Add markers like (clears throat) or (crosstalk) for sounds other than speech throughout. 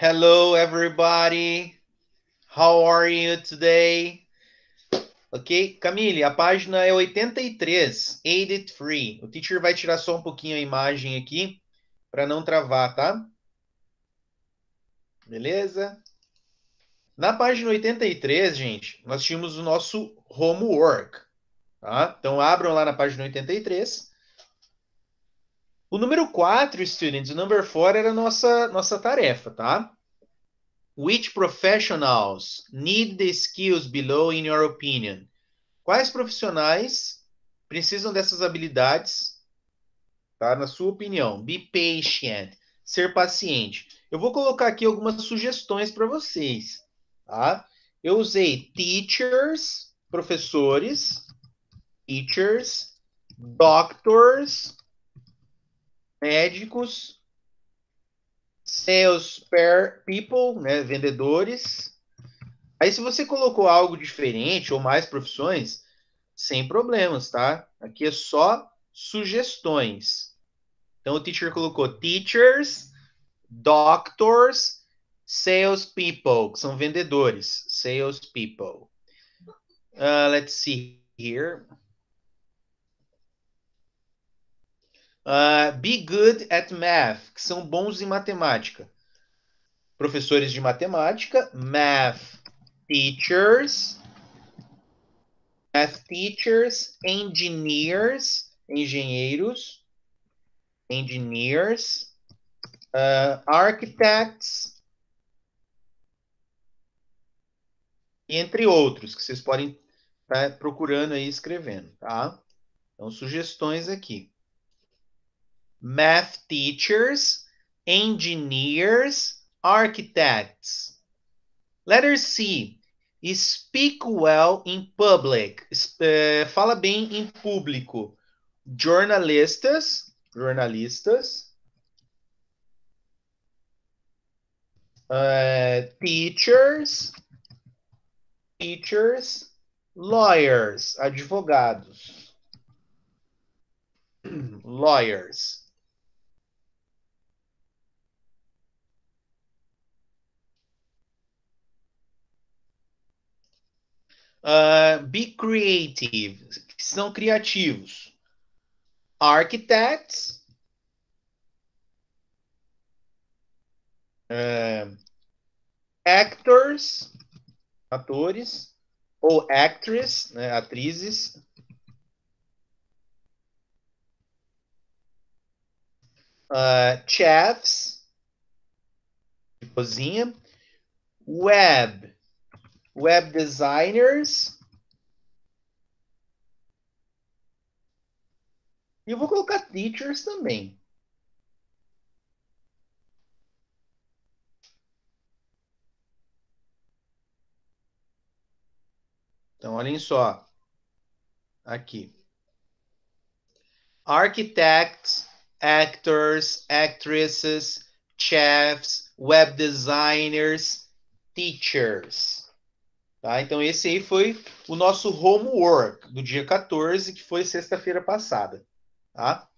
Hello, everybody. How are you today? Ok? Camille, a página é 83, Edit Free. O teacher vai tirar só um pouquinho a imagem aqui para não travar, tá? Beleza? Na página 83, gente, nós tínhamos o nosso homework, tá? Então abram lá na página 83. O número 4, students, o number 4 era a nossa, nossa tarefa, tá? Which professionals need the skills below in your opinion? Quais profissionais precisam dessas habilidades, tá? Na sua opinião. Be patient, ser paciente. Eu vou colocar aqui algumas sugestões para vocês, tá? Eu usei teachers, professores, teachers, doctors, médicos, sales people, né, vendedores. Aí se você colocou algo diferente ou mais profissões, sem problemas, tá? Aqui é só sugestões. Então o teacher colocou teachers, doctors, sales people, que são vendedores, sales people. Uh, let's see here. Uh, be good at math, que são bons em matemática. Professores de matemática, math teachers, math teachers, engineers, engenheiros, engineers, uh, architects, entre outros, que vocês podem estar tá procurando aí escrevendo, tá? Então, sugestões aqui math teachers, engineers, architects. Letter C. Speak well in public. Uh, fala bem em público. Jornalistas, jornalistas. Uh, teachers, teachers, lawyers, advogados. (clears throat) lawyers. Uh, be creative, que são criativos. Architects. Uh, actors, atores, ou actress, né, atrizes. Uh, chefs, de cozinha. Web, web designers. E eu vou colocar teachers também. Então, olhem só. Aqui. Architects, actors, actresses, chefs, web designers, teachers. Tá? Então, esse aí foi o nosso homework do dia 14, que foi sexta-feira passada. Tá?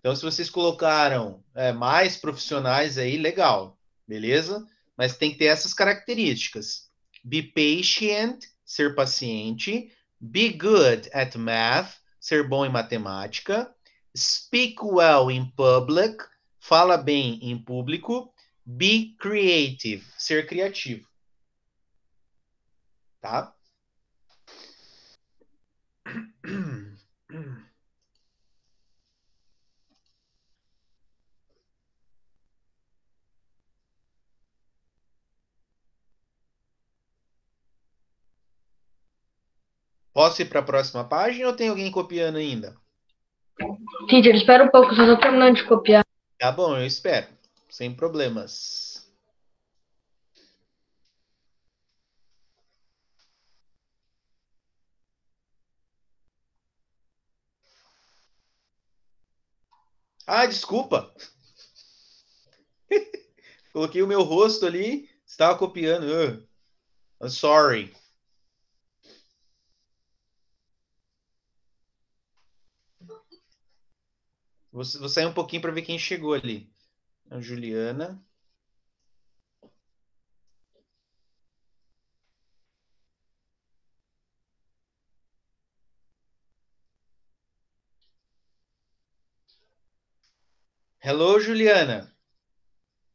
Então, se vocês colocaram é, mais profissionais aí, legal, beleza? Mas tem que ter essas características: be patient, ser paciente, be good at math, ser bom em matemática, speak well in public, fala bem em público, be creative, ser criativo tá? Posso ir para a próxima página ou tem alguém copiando ainda? Teacher, espera um pouco, só estou terminando de copiar. Tá bom, eu espero. Sem problemas. Ah, desculpa. (laughs) Coloquei o meu rosto ali, estava copiando. Uh, I'm sorry. Vou, vou sair um pouquinho para ver quem chegou ali. A Juliana. Hello, Juliana.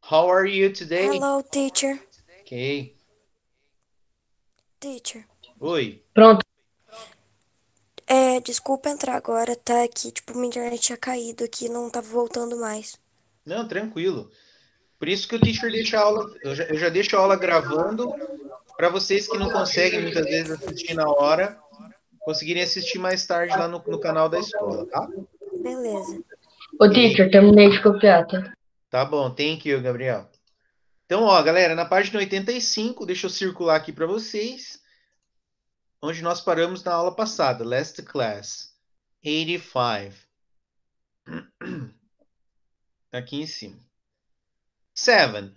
How are you today? Hello, teacher. Ok. Teacher. Oi. Pronto. É, desculpa entrar agora, tá? Aqui, tipo, minha internet tinha caído aqui, não tava voltando mais. Não, tranquilo. Por isso que o teacher deixa a aula, eu já, eu já deixo a aula gravando para vocês que não conseguem muitas vezes assistir na hora, conseguirem assistir mais tarde lá no, no canal da escola, tá? Beleza. Ô, teacher, terminei de copiar, tá? Tá bom, thank you, Gabriel. Então, ó, galera, na página 85, deixa eu circular aqui para vocês, onde nós paramos na aula passada, last class, 85. (clears throat) Aqui em cima. 7.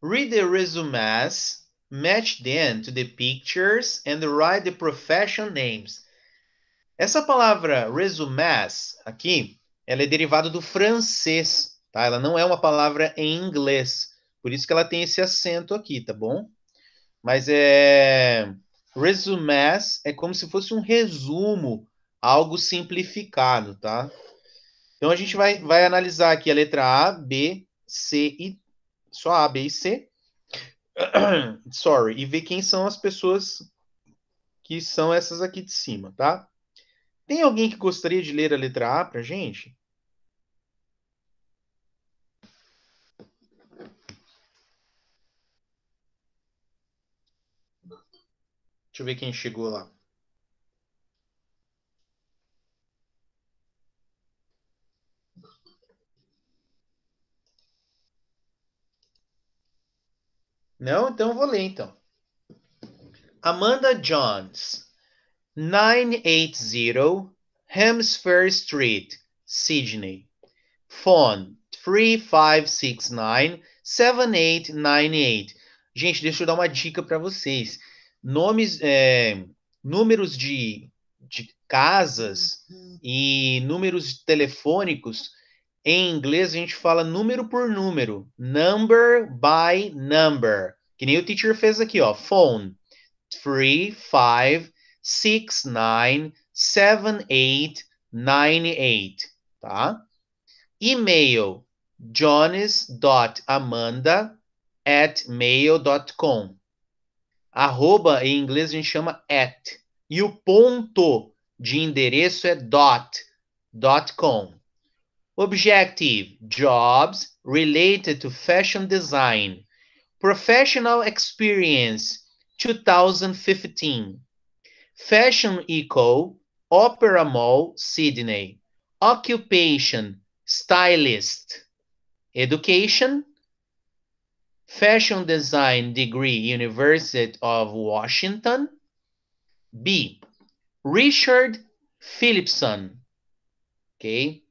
Read the resumes match them to the pictures and write the profession names. Essa palavra resumes aqui, ela é derivada do francês, tá? Ela não é uma palavra em inglês. Por isso que ela tem esse acento aqui, tá bom? Mas é resumés é como se fosse um resumo, algo simplificado, tá? Então a gente vai, vai analisar aqui a letra A, B, C e só A, B e C. (coughs) Sorry, e ver quem são as pessoas que são essas aqui de cima, tá? Tem alguém que gostaria de ler a letra A para gente? Deixa eu ver quem chegou lá. Não? Então vou ler então. Amanda Jones. 980 Hemsfair Street, Sydney. Phone 3569-7898. Gente, deixa eu dar uma dica para vocês. Nomes, é, números de, de casas uhum. e números telefônicos, em inglês a gente fala número por número. Number by number. Que nem o teacher fez aqui, ó. Phone 35 697898, tá? E-mail jones.amanda at mail.com Arroba em inglês a gente chama at. E o ponto de endereço é dot, dot com. Objective: jobs related to fashion design. Professional experience 2015. Fashion Eco, Opera Mall, Sydney. Occupation, stylist. Education, Fashion Design Degree, University of Washington. B. Richard Philipson. Okay.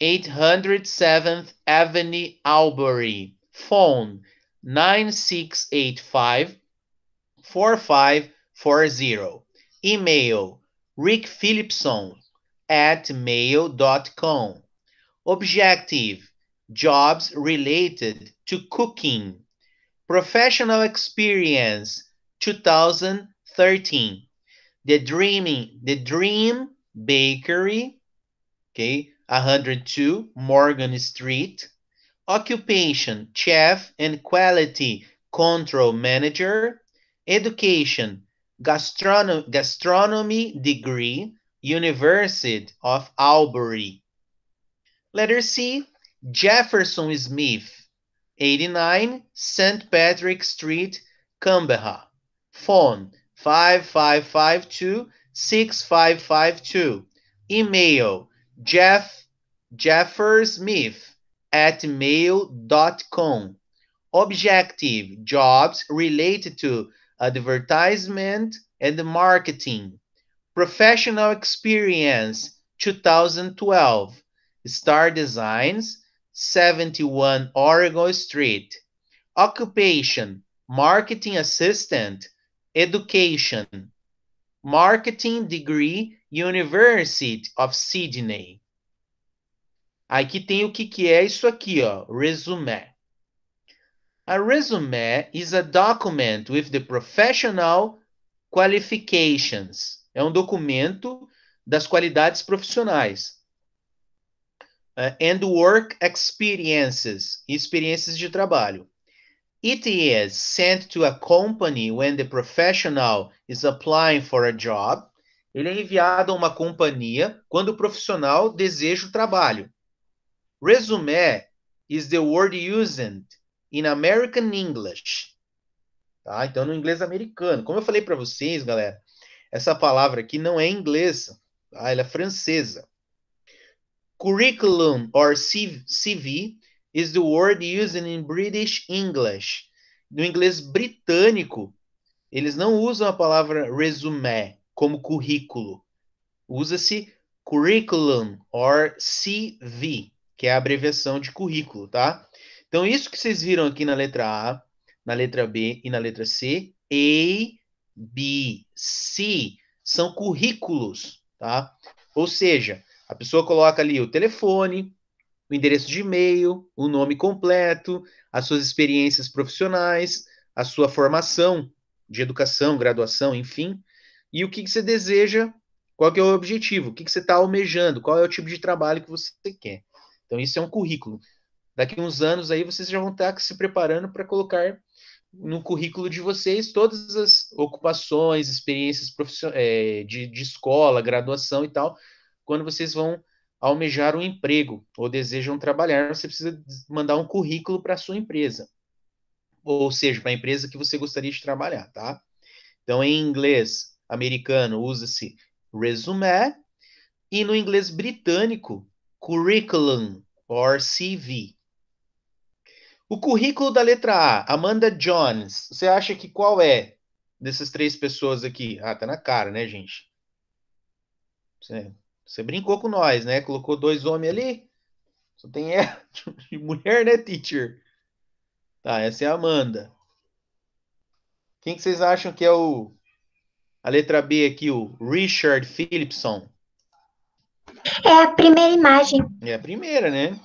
807th Avenue, Albury. Phone 9685 45 40. Email rickphilipson at mail.com. Objective jobs related to cooking. Professional experience 2013. The Dreaming, The Dream Bakery, okay, 102 Morgan Street. Occupation, chef and quality control manager. Education, gastronomy degree, University of Albury. Letter C, Jefferson Smith, 89 St. Patrick Street, Canberra. Phone 5552-6552. Email jeff jeffersmith at mail.com. Objective, jobs related to advertisement and marketing, professional experience 2012, Star Designs, 71 Oregon Street, occupation, marketing assistant, education, marketing degree, University of Sydney. Aqui tem o que, que é isso aqui, ó, resume. A resume is a document with the professional qualifications. É um documento das qualidades profissionais. Uh, and work experiences, experiências de trabalho. It is sent to a company when the professional is applying for a job. Ele é enviado a uma companhia quando o profissional deseja o trabalho. Resume is the word used in American English. Tá? Então, no inglês americano. Como eu falei para vocês, galera, essa palavra aqui não é inglesa, tá? ela é francesa. Curriculum or CV is the word used in British English. No inglês britânico, eles não usam a palavra resume como currículo. Usa-se curriculum or CV, que é a abreviação de currículo, tá? Então, isso que vocês viram aqui na letra A, na letra B e na letra C, A, B, C, são currículos, tá? Ou seja, a pessoa coloca ali o telefone, o endereço de e-mail, o nome completo, as suas experiências profissionais, a sua formação de educação, graduação, enfim, e o que, que você deseja, qual que é o objetivo, o que, que você está almejando, qual é o tipo de trabalho que você quer. Então, isso é um currículo. Daqui uns anos aí vocês já vão estar se preparando para colocar no currículo de vocês todas as ocupações, experiências é, de, de escola, graduação e tal, quando vocês vão almejar um emprego ou desejam trabalhar, você precisa mandar um currículo para a sua empresa, ou seja, para a empresa que você gostaria de trabalhar, tá? Então, em inglês americano, usa-se resume, e no inglês britânico, curriculum, or CV. O currículo da letra A, Amanda Jones. Você acha que qual é dessas três pessoas aqui? Ah, tá na cara, né, gente? Você, você brincou com nós, né? Colocou dois homens ali. Só tem ela de (laughs) mulher, né, teacher? Tá, essa é a Amanda. Quem que vocês acham que é o a letra B aqui, o Richard Philipson? É a primeira imagem. É a primeira, né?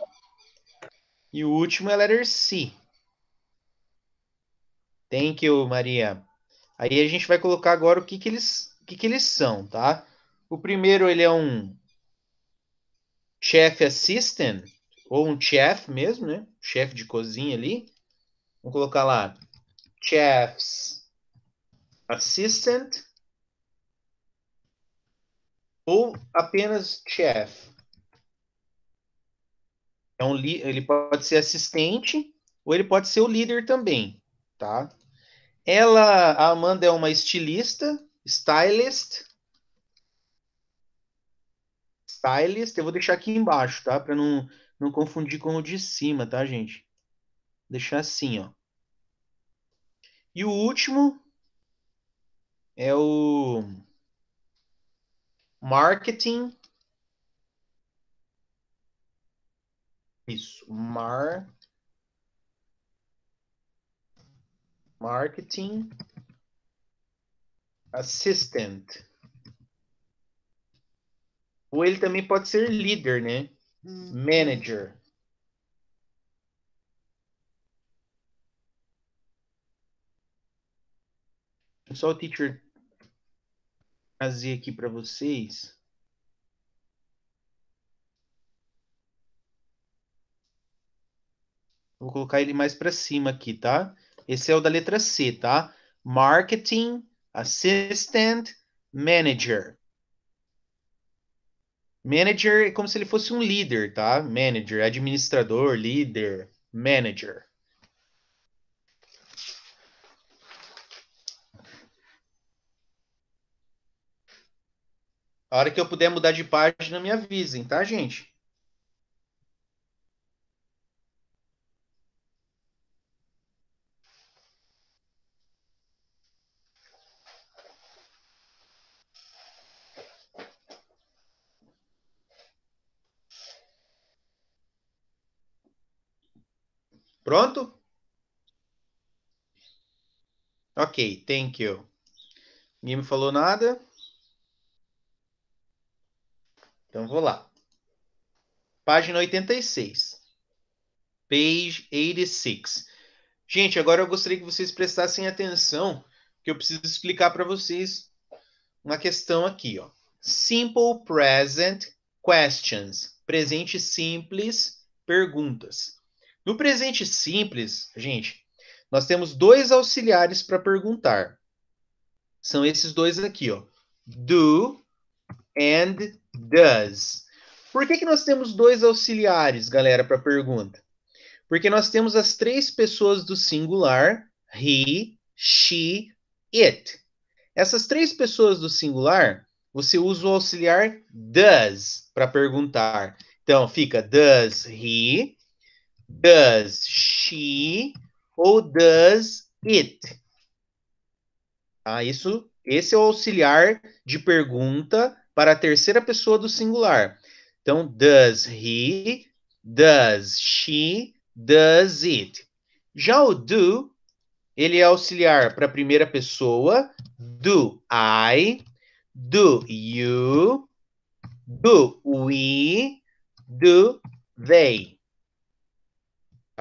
E o último é letter C. Thank you, Maria. Aí a gente vai colocar agora o que, que, eles, o que, que eles são, tá? O primeiro, ele é um chef assistant, ou um chef mesmo, né? Chefe de cozinha ali. Vamos colocar lá, chef's assistant, ou apenas chef. É um ele pode ser assistente ou ele pode ser o líder também, tá? Ela, a Amanda é uma estilista, stylist. Stylist, eu vou deixar aqui embaixo, tá? Para não não confundir com o de cima, tá, gente? Deixar assim, ó. E o último é o marketing Isso. Mar... Marketing Assistant. Ou ele também pode ser líder, né? Hum. Manager. Só o teacher trazer aqui para vocês. Vou colocar ele mais para cima aqui, tá? Esse é o da letra C, tá? Marketing Assistant Manager. Manager é como se ele fosse um líder, tá? Manager, administrador, líder, manager. A hora que eu puder mudar de página, me avisem, tá, gente? Pronto? Ok, thank you. Ninguém me falou nada. Então vou lá. Página 86. Page 86. Gente, agora eu gostaria que vocês prestassem atenção, que eu preciso explicar para vocês uma questão aqui, ó. Simple present questions. Presente simples, perguntas. No presente simples, gente, nós temos dois auxiliares para perguntar. São esses dois aqui, ó. Do and does. Por que, que nós temos dois auxiliares, galera, para pergunta? Porque nós temos as três pessoas do singular, he, she, it. Essas três pessoas do singular, você usa o auxiliar does para perguntar. Então, fica does he, Does she ou does it? Ah, Isso, esse é o auxiliar de pergunta para a terceira pessoa do singular. Então, does he, does she, does it. Já o do, ele é auxiliar para a primeira pessoa. Do I, do you, do we, do they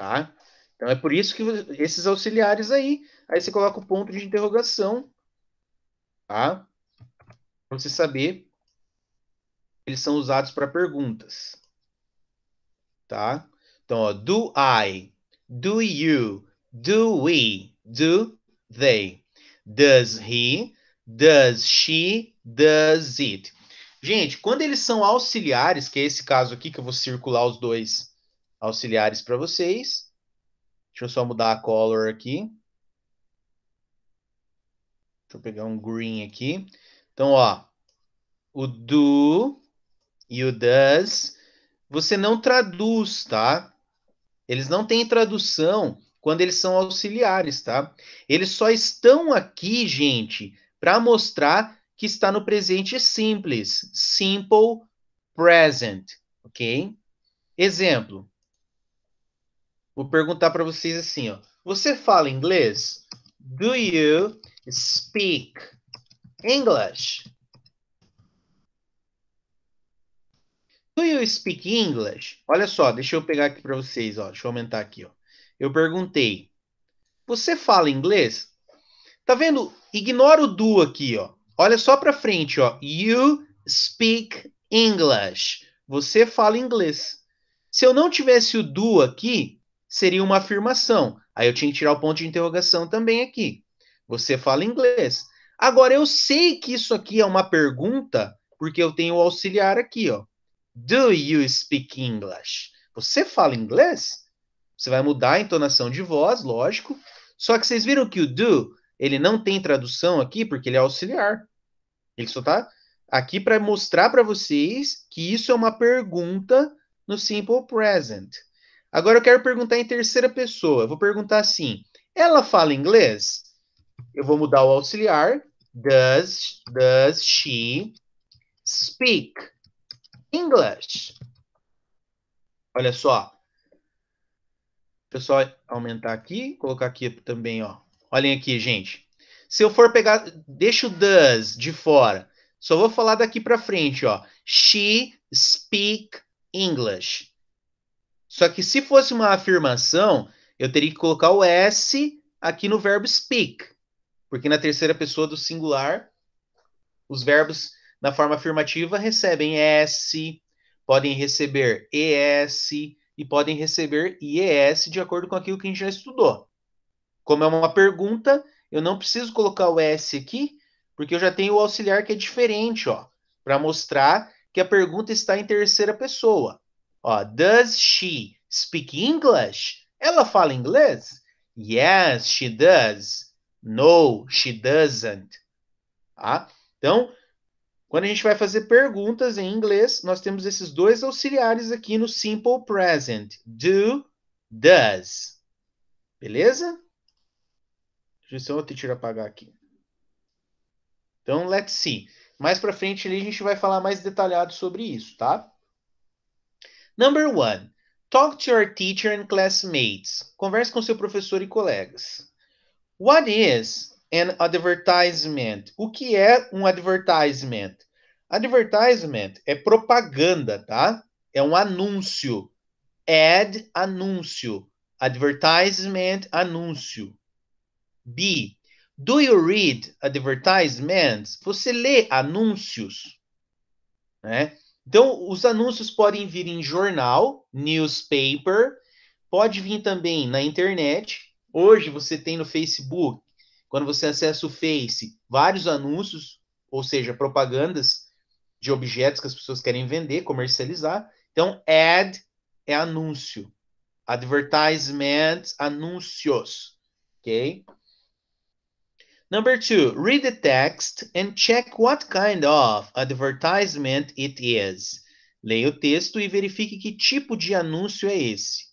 tá? Então é por isso que esses auxiliares aí, aí você coloca o ponto de interrogação, tá? Para você saber eles são usados para perguntas. Tá? Então, ó, do I, do you, do we, do they, does he, does she, does it. Gente, quando eles são auxiliares, que é esse caso aqui que eu vou circular os dois auxiliares para vocês. Deixa eu só mudar a color aqui. Deixa eu pegar um green aqui. Então, ó, o do e o does, você não traduz, tá? Eles não têm tradução quando eles são auxiliares, tá? Eles só estão aqui, gente, para mostrar que está no presente simples, simple present, ok? Exemplo: Vou perguntar para vocês assim, ó. Você fala inglês? Do you speak English? Do you speak English? Olha só, deixa eu pegar aqui para vocês, ó. Deixa eu aumentar aqui, ó. Eu perguntei: Você fala inglês? Tá vendo? Ignora o do aqui, ó. Olha só para frente, ó. You speak English. Você fala inglês. Se eu não tivesse o do aqui, seria uma afirmação. Aí eu tinha que tirar o ponto de interrogação também aqui. Você fala inglês. Agora eu sei que isso aqui é uma pergunta porque eu tenho o auxiliar aqui, ó. Do you speak English? Você fala inglês? Você vai mudar a entonação de voz, lógico. Só que vocês viram que o do ele não tem tradução aqui porque ele é auxiliar. Ele só tá aqui para mostrar para vocês que isso é uma pergunta no simple present. Agora eu quero perguntar em terceira pessoa. Eu vou perguntar assim: ela fala inglês? Eu vou mudar o auxiliar. Does, does she speak English? Olha só. Pessoal, aumentar aqui, colocar aqui também, ó. Olhem aqui, gente. Se eu for pegar, deixa o does de fora. Só vou falar daqui para frente, ó. She speak English. Só que se fosse uma afirmação, eu teria que colocar o S aqui no verbo speak, porque na terceira pessoa do singular, os verbos na forma afirmativa recebem S, podem receber ES e podem receber IES de acordo com aquilo que a gente já estudou. Como é uma pergunta, eu não preciso colocar o S aqui, porque eu já tenho o auxiliar que é diferente, ó, para mostrar que a pergunta está em terceira pessoa. Ó, does she speak English? Ela fala inglês? Yes, she does. No, she doesn't. Tá? Então, quando a gente vai fazer perguntas em inglês, nós temos esses dois auxiliares aqui no simple present. Do, does. Beleza? Deixa eu só vou te apagar aqui. Então, let's see. Mais para frente ali a gente vai falar mais detalhado sobre isso, tá? Number one, talk to your teacher and classmates. Converse com seu professor e colegas. What is an advertisement? O que é um advertisement? Advertisement é propaganda, tá? É um anúncio. Ad, anúncio. Advertisement, anúncio. B. Do you read advertisements? Você lê anúncios? Né? Então, os anúncios podem vir em jornal, newspaper, pode vir também na internet. Hoje você tem no Facebook, quando você acessa o Face, vários anúncios, ou seja, propagandas de objetos que as pessoas querem vender, comercializar. Então, ad é anúncio. advertisements, anúncios. Ok? Number two, read the text and check what kind of advertisement it is. Leia o texto e verifique que tipo de anúncio é esse.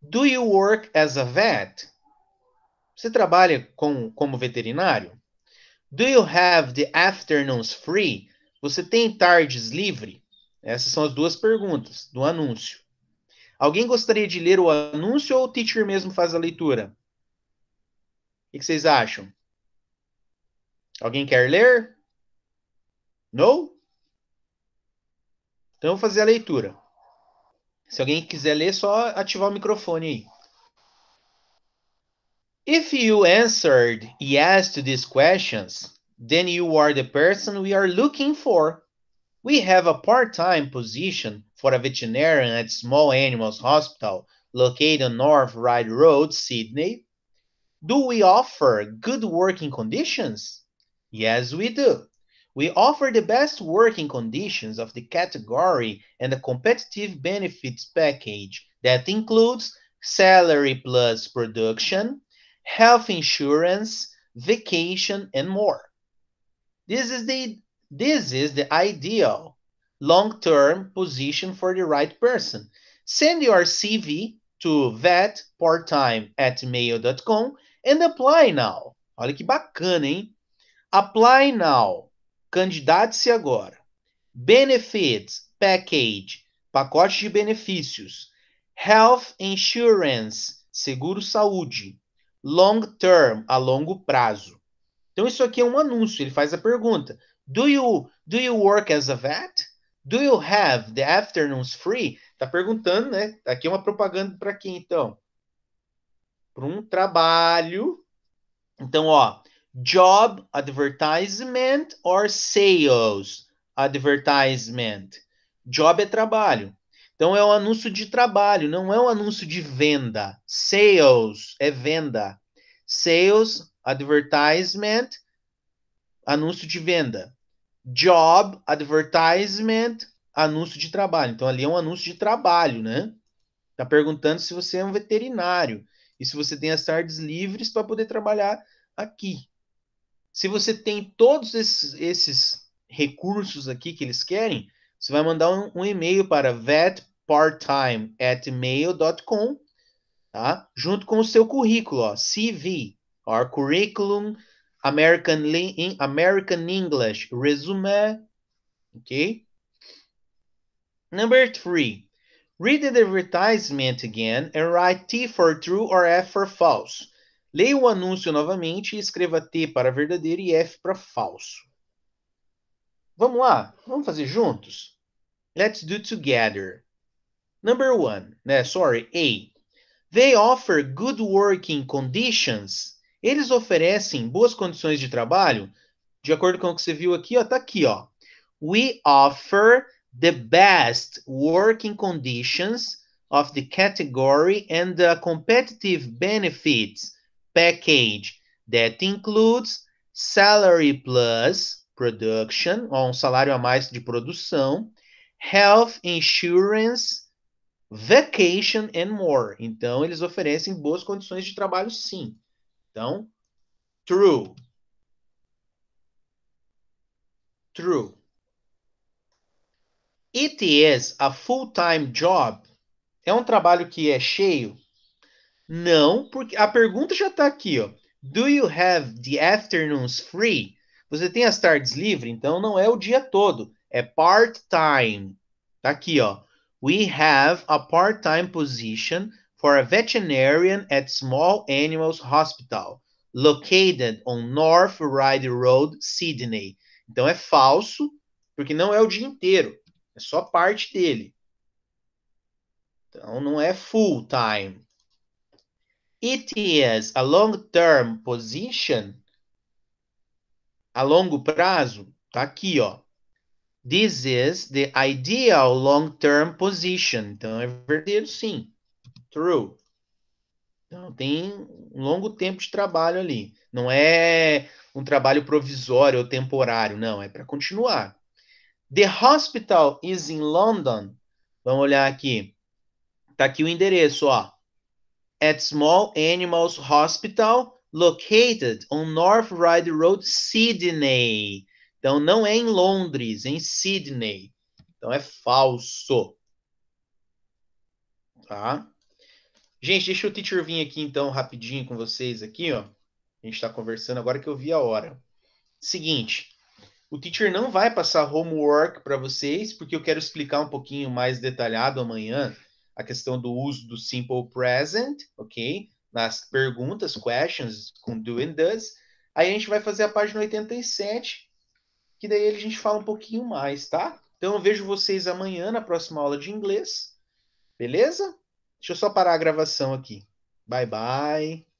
Do you work as a vet? Você trabalha com, como veterinário? Do you have the afternoons free? Você tem tardes livre? Essas são as duas perguntas do anúncio. Alguém gostaria de ler o anúncio ou o teacher mesmo faz a leitura? O que vocês acham? Alguém quer ler? Não? Então eu vou fazer a leitura. Se alguém quiser ler, é só ativar o microfone aí. If you answered yes to these questions, then you are the person we are looking for. We have a part-time position for a veterinarian at Small Animals Hospital, located on North Ride Road, Sydney, Do we offer good working conditions? Yes, we do. We offer the best working conditions of the category and a competitive benefits package that includes salary plus production, health insurance, vacation, and more. This is the, this is the ideal long-term position for the right person. Send your CV to vetparttime at mail.com And apply now. Olha que bacana, hein? Apply now. Candidate-se agora. Benefits package. Pacote de benefícios. Health insurance. Seguro saúde. Long term. A longo prazo. Então isso aqui é um anúncio. Ele faz a pergunta. Do you, do you work as a vet? Do you have the afternoons free? Tá perguntando, né? Aqui é uma propaganda para quem então? para um trabalho. Então, ó, job advertisement or sales advertisement. Job é trabalho. Então é um anúncio de trabalho, não é um anúncio de venda. Sales é venda. Sales advertisement anúncio de venda. Job advertisement anúncio de trabalho. Então ali é um anúncio de trabalho, né? Tá perguntando se você é um veterinário e se você tem as tardes livres para poder trabalhar aqui. Se você tem todos esses, esses, recursos aqui que eles querem, você vai mandar um, um e-mail para vetparttime@mail.com, tá? Junto com o seu currículo, ó, CV, or curriculum American American English resume, ok? Number three, Read the advertisement again and write T for true or F for false. Leia o anúncio novamente e escreva T para verdadeiro e F para falso. Vamos lá? Vamos fazer juntos? Let's do together. Number one, né? Sorry, A. They offer good working conditions. Eles oferecem boas condições de trabalho. De acordo com o que você viu aqui, ó, tá aqui, ó. We offer the best working conditions of the category and the competitive benefits package that includes salary plus production, ou um salário a mais de produção, health insurance, vacation and more. Então, eles oferecem boas condições de trabalho, sim. Então, true. True. It is a full-time job. É um trabalho que é cheio? Não, porque a pergunta já está aqui, ó. Do you have the afternoons free? Você tem as tardes livre? Então não é o dia todo, é part-time. está aqui, ó. We have a part-time position for a veterinarian at Small Animals Hospital, located on North Ride Road, Sydney. Então é falso, porque não é o dia inteiro. É só parte dele. Então não é full time. It is a long term position. A longo prazo, tá aqui, ó. This is the ideal long-term position. Então é verdadeiro sim. True. Então tem um longo tempo de trabalho ali. Não é um trabalho provisório ou temporário, não, é para continuar. The hospital is in London. Vamos olhar aqui. Tá aqui o endereço, ó. At Small Animals Hospital, located on North Ride Road, Sydney. Então não é em Londres, é em Sydney. Então é falso. Tá? Gente, deixa o teacher vir aqui então rapidinho com vocês aqui, ó. A gente está conversando agora que eu vi a hora. Seguinte, o teacher não vai passar homework para vocês, porque eu quero explicar um pouquinho mais detalhado amanhã a questão do uso do simple present, ok? Nas perguntas, questions, com do and does. Aí a gente vai fazer a página 87, que daí a gente fala um pouquinho mais, tá? Então eu vejo vocês amanhã na próxima aula de inglês, beleza? Deixa eu só parar a gravação aqui. Bye, bye.